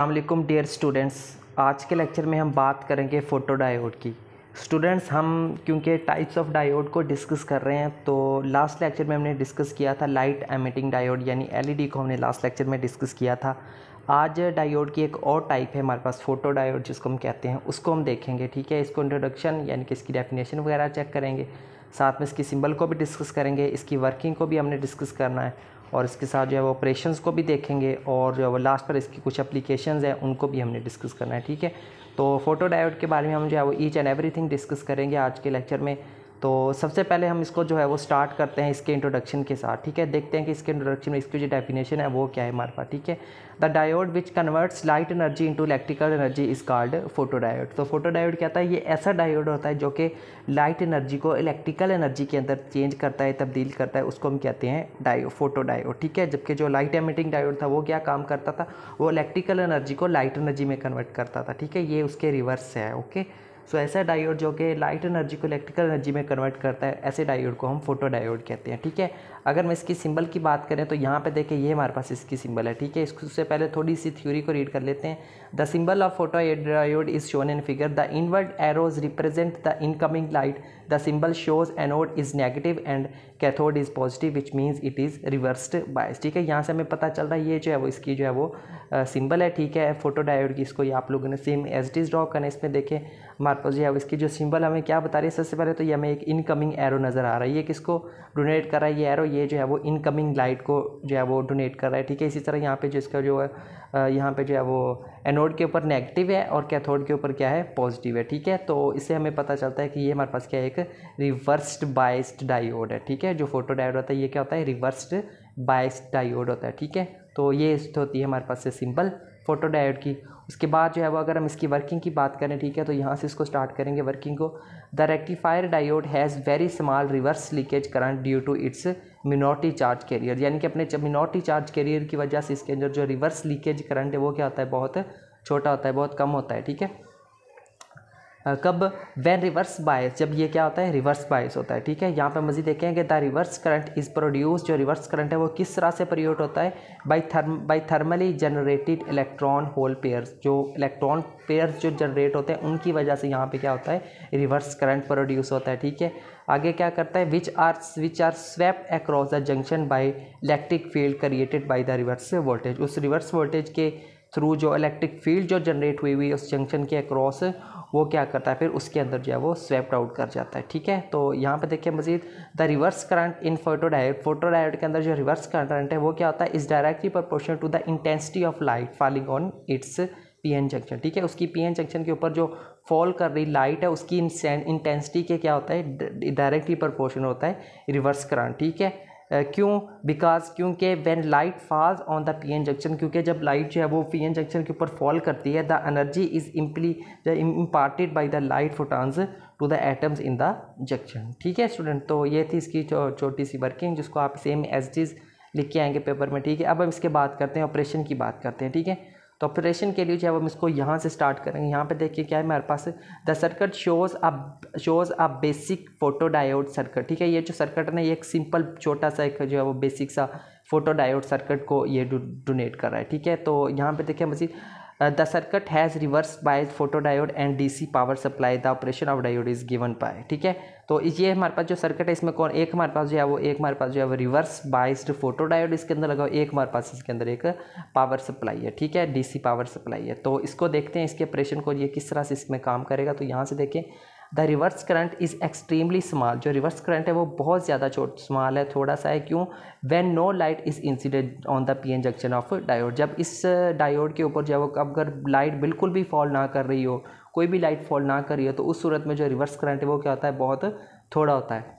अल्लाम dear students आज के लेक्चर में हम बात करेंगे फ़ोटो डायोड की स्टूडेंट्स हम क्योंकि टाइप्स ऑफ डायोड को डिस्कस कर रहे हैं तो लास्ट लेक्चर में हमने डिस्कस किया था लाइट एमिटिंग डायोड यानी एलईडी को हमने लास्ट लेक्चर में डिस्कस किया था आज डायोड की एक और टाइप है हमारे पास फ़ोटो डायोड जिसको हम कहते हैं उसको हम देखेंगे ठीक है इसको इंट्रोडक्शन यानी कि इसकी डेफिनेशन वगैरह चेक करेंगे साथ में इसकी सिंबल को भी डिस्कस करेंगे इसकी वर्किंग को भी हमने डिस्कस करना है और इसके साथ जो है वो ऑपरेशंस को भी देखेंगे और जो है वो लास्ट पर इसकी कुछ अप्लीकेशन है उनको भी हमने डिस्कस करना है ठीक है तो फोटो डायोड के बारे में हम जो है वो ईच एंड एवरीथिंग डिस्कस करेंगे आज के लेक्चर में तो सबसे पहले हम इसको जो है वो स्टार्ट करते हैं इसके इंट्रोडक्शन के साथ ठीक है देखते हैं कि इसके इंट्रोडक्शन में इसकी जो डेफिनेशन है वो क्या है हमारे पास ठीक है the diode which converts light energy into electrical energy is called photo diode तो फोटो डायोड क्या होता है ये ऐसा डायोड होता है जो कि लाइट एनर्जी को इलेक्ट्रिकल एनर्जी के अंदर चेंज करता है तब्दील करता है उसको हम कहते हैं डायो फोटो डायोड ठीक है जबकि जो लाइट एमिटिंग डायोड था वो क्या काम करता था वो इलेक्ट्रिकल एनर्जी को लाइट एनर्जी में कन्वर्ट करता था ठीक है ये उसके रिवर्स है ओके सो ऐसा डायोड जो कि लाइट एनर्जी को इलेक्ट्रिकल एनर्जी में कन्वर्ट करता है ऐसे डायोड को हम फोटो डायोड कहते हैं ठीक है अगर मैं इसकी सिंबल की बात करें तो यहाँ पे देखें ये हमारे पास इसकी सिंबल है ठीक है इससे पहले थोड़ी सी थ्योरी को रीड कर लेते हैं द सिंबल ऑफ फोटो एड्रायोड is shown in figure the inward arrows represent the incoming light the symbol shows anode is negative and cathode is positive which means it is reversed bias ठीक है यहाँ से हमें पता चल रहा है ये जो है वो इसकी जो है वो सिंबल है ठीक है फोटो डायोड की इसको ये आप लोगों ने सेम एज डी ड्रॉ करना इसमें देखें हमारे पास जो है इसकी जो सिंबल हमें क्या बता रही है सबसे पहले तो ये हमें एक इनकमिंग एरो नज़र आ रहा है ये किसको डोनेट कर रहा है ये एरो ये जो है वो इनकमिंग लाइट को जो है वो डोनेट कर रहा है ठीक है इसी तरह यहाँ पे जिसका जो है यहाँ पे जो है वो एनोड के ऊपर नेगेटिव है और कैथोड के ऊपर क्या है पॉजिटिव है ठीक है तो इससे हमें पता चलता है कि ये हमारे पास क्या है एक रिवर्स्ड बाइस्ड डायोड है ठीक है जो फोटो डायोड होता है ये क्या होता है रिवर्स्ड बाइस्ड डायोड होता है ठीक है तो ये होती है हमारे पास से सिंपल फ़ोटो डायोड की उसके बाद जो है वो अगर हम इसकी वर्किंग की बात करें ठीक है तो यहाँ से इसको स्टार्ट करेंगे वर्किंग को the rectifier diode has very small reverse leakage current due to its minority charge carrier यानी कि अपने मिनोटी चार्ज कैरियर की वजह से इसके अंदर जो रिवर्स लीकेज करंट है वो क्या होता है बहुत छोटा होता है बहुत कम होता है ठीक है कब वैन रिवर्स बायस जब ये क्या होता है रिवर्स बायस होता है ठीक है यहाँ पर मजीद देखेंगे the reverse current is produce जो रिवर्स करंट है वो किस तरह से प्रोड्यूट होता है by therm by thermally generated electron hole pairs जो इलेक्ट्रॉन पेयर्स जो जनरेट होते हैं उनकी वजह से यहाँ पे क्या होता है रिवर्स करंट प्रोड्यूस होता है ठीक है आगे क्या करता है which are which are swept across the junction by electric field created by the reverse voltage उस रिवर्स वोल्टेज के थ्रू जो इलेक्ट्रिक फील्ड जो जनरेट हुई हुई उस जंक्शन के अक्रॉस वो क्या करता है फिर उसके अंदर जो है वो स्वेप्ट आउट कर जाता है ठीक है तो यहाँ पर देखिए मजीद the reverse current in photodiode photodiode के अंदर जो रिवर्स करंट है वो क्या होता है is directly proportion to the intensity of light falling on its PN junction ठीक है उसकी पीएन जंक्शन के ऊपर जो फॉल कर रही लाइट है उसकी इंटेंसिटी के क्या होता है डायरेक्टली प्रपोर्शन होता है रिवर्स करंट ठीक है क्यों बिकॉज क्योंकि when light falls on the P N junction क्योंकि जब लाइट जो है वो पी एन जंक्शन के ऊपर फॉल करती है the energy is imply imparted by the light photons to the atoms in the junction ठीक है स्टूडेंट तो ये थी इसकी छोटी सी वर्किंग जिसको आप सेम एज लिख के आएंगे पेपर में ठीक है अब हम इसके बात करते हैं ऑपरेशन की बात करते हैं ठीक है तो ऑपरेशन के लिए जो है हम इसको यहाँ से स्टार्ट करेंगे यहाँ पे देखिए क्या है मेरे पास the circuit shows a shows a basic photo diode circuit ठीक है ये जो सर्कट है ना ये एक सिंपल छोटा सा एक जो है वो बेसिक सा फोटो डायोड सर्कट को ये डोनेट कर रहा है ठीक है तो यहाँ पे देखिए मजीद circuit has reverse has photo diode and D C power supply the operation of diode is given by ठीक है तो ये हमारे पास जो सर्किट है इसमें कौन एक हमारे पास जो है वो एक हमारे पास जो है वो रिवर्स बाइस्ड फोटोडायोड इसके अंदर लगा हुआ एक हमारे पास इसके अंदर एक पावर सप्लाई है ठीक है डीसी पावर सप्लाई है तो इसको देखते हैं इसके ऑपरेशन को ये किस तरह से इसमें काम करेगा तो यहाँ से देखें the reverse current is extremely small जो रिवर्स करंट है वो बहुत ज़्यादा छोट स्मॉल है थोड़ा सा है क्यों when no light is incident on the P N junction of diode जब इस डायोड के ऊपर जब अगर लाइट बिल्कुल भी फॉल ना कर रही हो कोई भी लाइट फॉल ना कर रही हो तो उस सूरत में जो रिवर्स करंट है वो क्या होता है बहुत थोड़ा होता है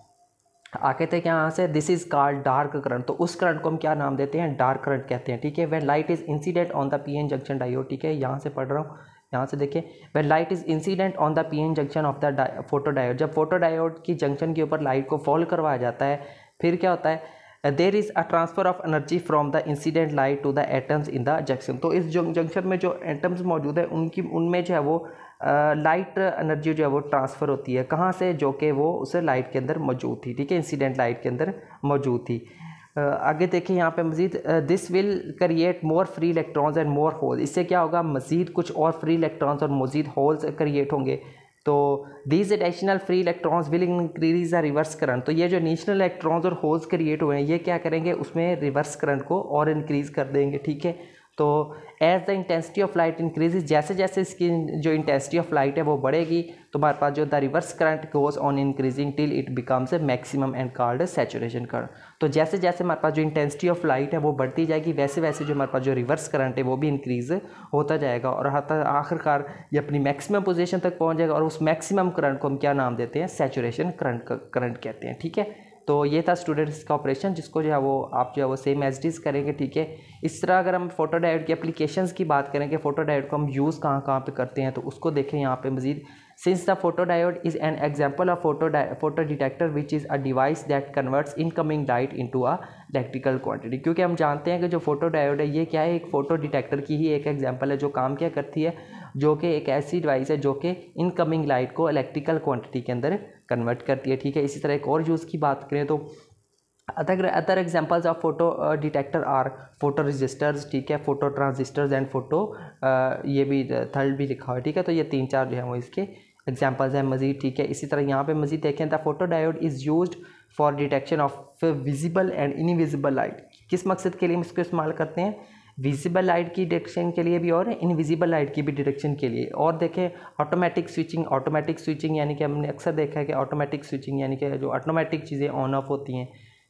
आके थे क्या यहाँ से this is called dark current तो उस करंट को हम क्या नाम देते हैं डार्क करंट कहते हैं ठीक है when light is incident on the P N junction diode ठीक है यहाँ से पढ़ रहा हूँ यहाँ से देखिए वह light is incident on the P N junction of the photo diode जब फोटो डायोड की जंक्शन के ऊपर लाइट को फॉल करवाया जाता है फिर क्या होता है there is a transfer of energy from the incident light to the atoms in the junction तो इस जंक्शन में जो एटम्स मौजूद है उनकी उनमें जो है वो लाइट एनर्जी जो है वो ट्रांसफ़र होती है कहाँ से जो कि वो उसे लाइट के अंदर मौजूद थी ठीक है इंसिडेंट लाइट के अंदर मौजूद थी आगे देखें यहाँ पे मज़ीद this will create more free electrons and more holes इससे क्या होगा मज़ीद कुछ और फ्री इलेक्ट्रॉन्स और मज़ीद होल्स क्रिएट होंगे तो these additional free electrons will increase the reverse current तो ये जो एडिशनल इलेक्ट्रॉन्स और होल्स क्रिएट हुए हैं ये क्या करेंगे उसमें रिवर्स करंट को और इंक्रीज़ कर देंगे ठीक है तो as the intensity of light increases जैसे जैसे इसकी जो इंटेंसिटी ऑफ लाइट है वो बढ़ेगी तो हमारे पास जो the reverse current goes on increasing till it becomes a maximum and called saturation current तो जैसे जैसे हमारे पास जो इंटेंसिटी ऑफ लाइट है वो बढ़ती जाएगी वैसे वैसे जो हमारे पास जो रिवर्स करंट है वो भी इंक्रीज होता जाएगा और आखिरकार ये अपनी मैक्सिमम पोजिशन तक पहुँच जाएगा और उस मैक्सिमम करंट को हम क्या नाम देते हैं सेचुरेशन करंट करंट कहते हैं ठीक है तो ये था स्टूडेंट्स का ऑपरेशन जिसको जो है वो आप जो है वो सेम एज डीज करेंगे ठीक है इस तरह अगर हम फोटो डायोड की एप्लीकेशंस की बात करें कि फोटो डायोड को हम यूज़ कहाँ कहाँ पे करते हैं तो उसको देखें यहाँ पे मजीद since the photo diode is an example of photo photo detector which is a device that converts incoming light into a electrical quantity क्योंकि हम जानते हैं कि जो फोटो डायोड है ये क्या है एक फोटो डिटेक्टर की ही एक एग्जाम्पल है जो काम क्या करती है जो कि एक ऐसी डिवाइस है जो कि इनकमिंग लाइट को इलेक्ट्रिकल क्वांटिटी के अंदर कन्वर्ट करती है ठीक है इसी तरह एक और यूज़ की बात करें तो other other examples of photo detector are photo resistors ठीक है फोटो ट्रांजिस्टर्स एंड फोटो ये भी थर्ड uh, भी लिखा हुआ है ठीक है तो ये तीन चार जो है वो इसके एग्जाम्पल्स हैं मजीद ठीक है इसी तरह यहाँ पर मजीद देखें the photo diode is use for detection of visible and invisible light किस मकसद के लिए हम इसको इस्तेमाल करते हैं विजिबल लाइट की डिटेक्शन के लिए भी और इनविजिबल लाइट की भी डिटेक्शन के लिए और देखें ऑटोमेटिक स्विचिंग ऑटोमेटिक स्विचिंग यानी कि हमने अक्सर देखा है कि ऑटोमेटिक स्विचिंग यानी कि जो ऑटोमेटिक चीज़ें ऑन ऑफ होती हैं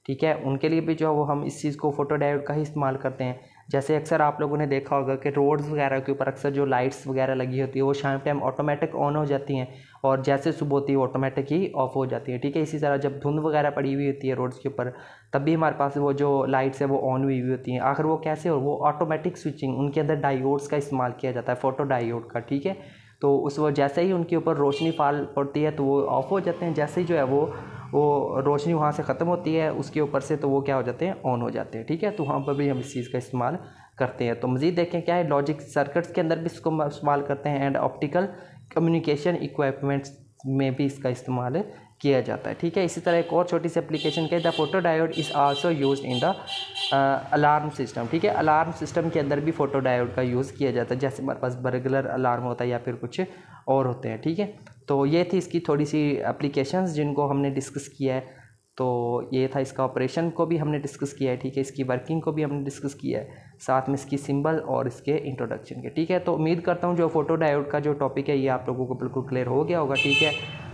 ठीक है उनके लिए भी जो है वो हम इस चीज़ को फोटो डायोड का ही इस्तेमाल करते हैं जैसे अक्सर आप लोगों ने देखा होगा कि रोड्स वगैरह के ऊपर अक्सर जो लाइट्स वगैरह लगी होती है वो शाम टाइम ऑटोमेटिक ऑन हो जाती हैं और जैसे सुबह होती है ऑटोमेटिक ही ऑफ हो जाती है ठीक है इसी तरह जब धुंध वगैरह पड़ी हुई होती है रोड्स के ऊपर तब भी हमारे पास वो जो लाइट्स है वो ऑन हुई हुई होती हैं आखिर वो कैसे हो वो ऑटोमेटिक स्विचिंग उनके अंदर डायोड्स का इस्तेमाल किया जाता है फोटो डायोड का ठीक है तो उस वो जैसे ही उनके ऊपर रोशनी फाल पड़ती है तो वो ऑफ हो जाते हैं जैसे ही जो है वो वो रोशनी वहाँ से ख़त्म होती है उसके ऊपर से तो वो क्या हो जाते हैं ऑन हो जाते हैं ठीक है तो वहाँ पर भी हम इस चीज़ का इस्तेमाल करते हैं तो मज़ीद देखें क्या है लॉजिक सर्कट्स के अंदर भी इसको इस्तेमाल करते हैं एंड ऑप्टिकल कम्युनिकेशन इक्वमेंट्स में भी इसका इस्तेमाल किया जाता है ठीक है इसी तरह एक और छोटी सी एप्लीकेशन के the photo diode is also use in the alarm system ठीक है अलार्म सिस्टम के अंदर भी फोटो डायोड का यूज़ किया जाता है जैसे हमारे पास बर्गुलर अलार्म होता है या फिर कुछ और होते हैं ठीक है तो ये थी इसकी थोड़ी सी एप्लीकेशंस जिनको हमने डिस्कस किया है तो ये था इसका ऑपरेशन को भी हमने डिस्कस किया है ठीक है इसकी वर्किंग को भी हमने डिस्कस किया है साथ में इसकी सिंबल और इसके इंट्रोडक्शन के ठीक है तो उम्मीद करता हूँ जो फोटो डायोड का जो टॉपिक है ये आप लोगों को बिल्कुल क्लियर हो गया होगा ठीक है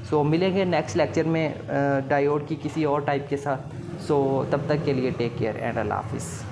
सो so, मिलेंगे नेक्स्ट लेक्चर में डायोड की किसी और टाइप के साथ सो so, तब तक के लिए टेक केयर एंड अल्लाह हाफिज़